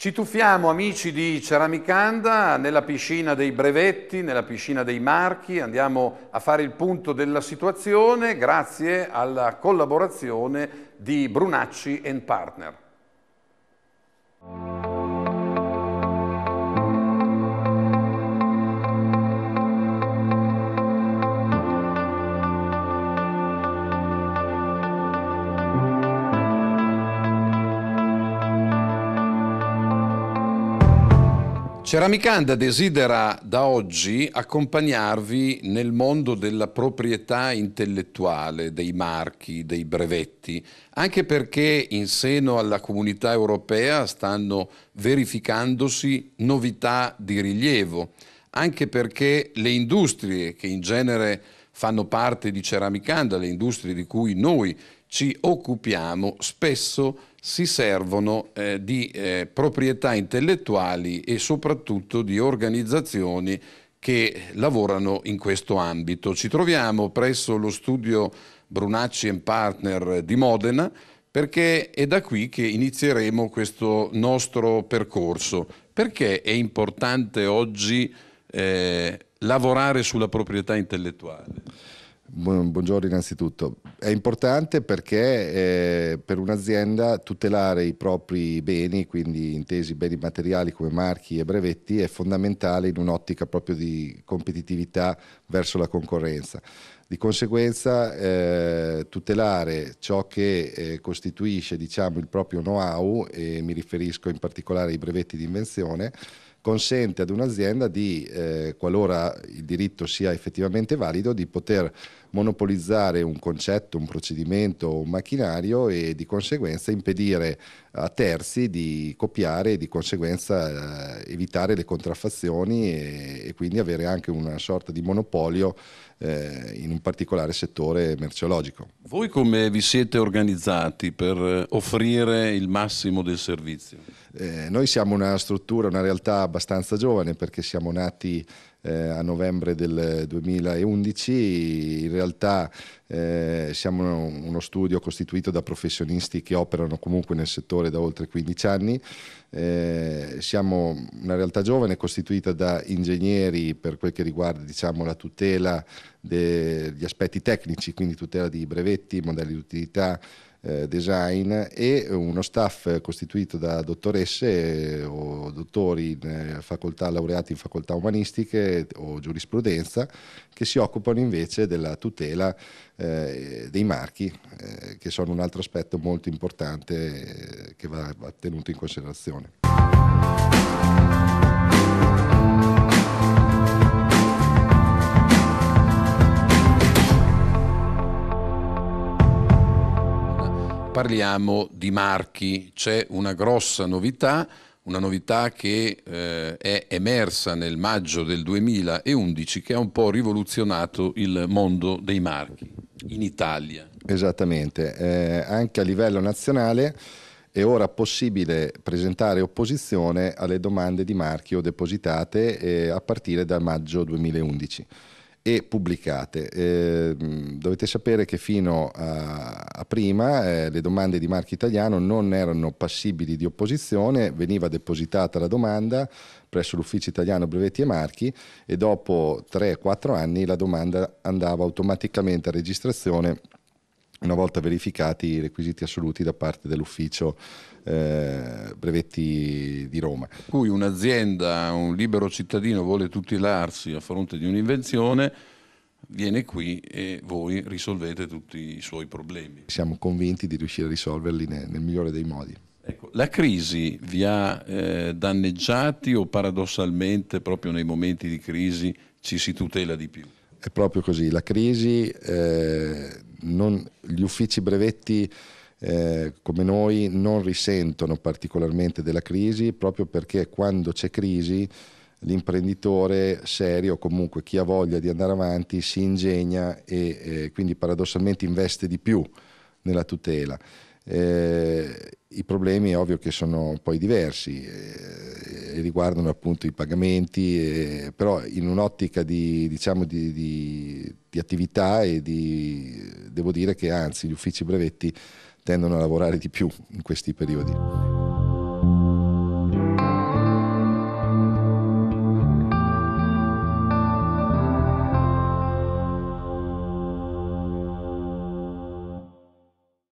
Ci tuffiamo, amici di Ceramicanda, nella piscina dei brevetti, nella piscina dei marchi, andiamo a fare il punto della situazione grazie alla collaborazione di Brunacci Partner. Ceramicanda desidera da oggi accompagnarvi nel mondo della proprietà intellettuale, dei marchi, dei brevetti, anche perché in seno alla comunità europea stanno verificandosi novità di rilievo, anche perché le industrie che in genere fanno parte di Ceramicanda, le industrie di cui noi ci occupiamo spesso si servono eh, di eh, proprietà intellettuali e soprattutto di organizzazioni che lavorano in questo ambito. Ci troviamo presso lo studio Brunacci Partner di Modena perché è da qui che inizieremo questo nostro percorso. Perché è importante oggi eh, lavorare sulla proprietà intellettuale? Buongiorno innanzitutto. È importante perché eh, per un'azienda tutelare i propri beni, quindi intesi beni materiali come marchi e brevetti, è fondamentale in un'ottica proprio di competitività verso la concorrenza. Di conseguenza eh, tutelare ciò che eh, costituisce diciamo, il proprio know-how, e mi riferisco in particolare ai brevetti di invenzione, consente ad un'azienda di, eh, qualora il diritto sia effettivamente valido, di poter monopolizzare un concetto, un procedimento, un macchinario e di conseguenza impedire a terzi di copiare e di conseguenza eh, evitare le contraffazioni e, e quindi avere anche una sorta di monopolio eh, in un particolare settore merceologico. Voi come vi siete organizzati per eh, offrire il massimo del servizio? Eh, noi siamo una struttura, una realtà abbastanza giovane perché siamo nati eh, a novembre del 2011. In realtà eh, siamo uno studio costituito da professionisti che operano comunque nel settore da oltre 15 anni. Eh, siamo una realtà giovane costituita da ingegneri per quel che riguarda diciamo, la tutela degli aspetti tecnici, quindi tutela di brevetti, modelli di utilità, eh, design e uno staff costituito da dottoresse eh, o dottori eh, facoltà, laureati in facoltà umanistiche o giurisprudenza che si occupano invece della tutela eh, dei marchi eh, che sono un altro aspetto molto importante eh, che va, va tenuto in considerazione. parliamo di marchi, c'è una grossa novità, una novità che eh, è emersa nel maggio del 2011 che ha un po' rivoluzionato il mondo dei marchi in Italia. Esattamente, eh, anche a livello nazionale è ora possibile presentare opposizione alle domande di marchio depositate eh, a partire dal maggio 2011 e pubblicate. Eh, dovete sapere che fino a, a prima eh, le domande di marchio italiano non erano passibili di opposizione, veniva depositata la domanda presso l'Ufficio Italiano Brevetti e Marchi e dopo 3-4 anni la domanda andava automaticamente a registrazione una volta verificati i requisiti assoluti da parte dell'ufficio eh, brevetti di Roma. Per cui un'azienda, un libero cittadino vuole tutelarsi a fronte di un'invenzione, viene qui e voi risolvete tutti i suoi problemi. Siamo convinti di riuscire a risolverli nel, nel migliore dei modi. Ecco, la crisi vi ha eh, danneggiati o paradossalmente proprio nei momenti di crisi ci si tutela di più? È proprio così, la crisi eh, non, gli uffici brevetti eh, come noi non risentono particolarmente della crisi proprio perché quando c'è crisi l'imprenditore serio, o comunque chi ha voglia di andare avanti, si ingegna e eh, quindi paradossalmente investe di più nella tutela. Eh, I problemi è ovvio che sono poi diversi eh, riguardano appunto i pagamenti, eh, però in un'ottica di, diciamo, di, di, di attività e di devo dire che anzi gli uffici brevetti tendono a lavorare di più in questi periodi.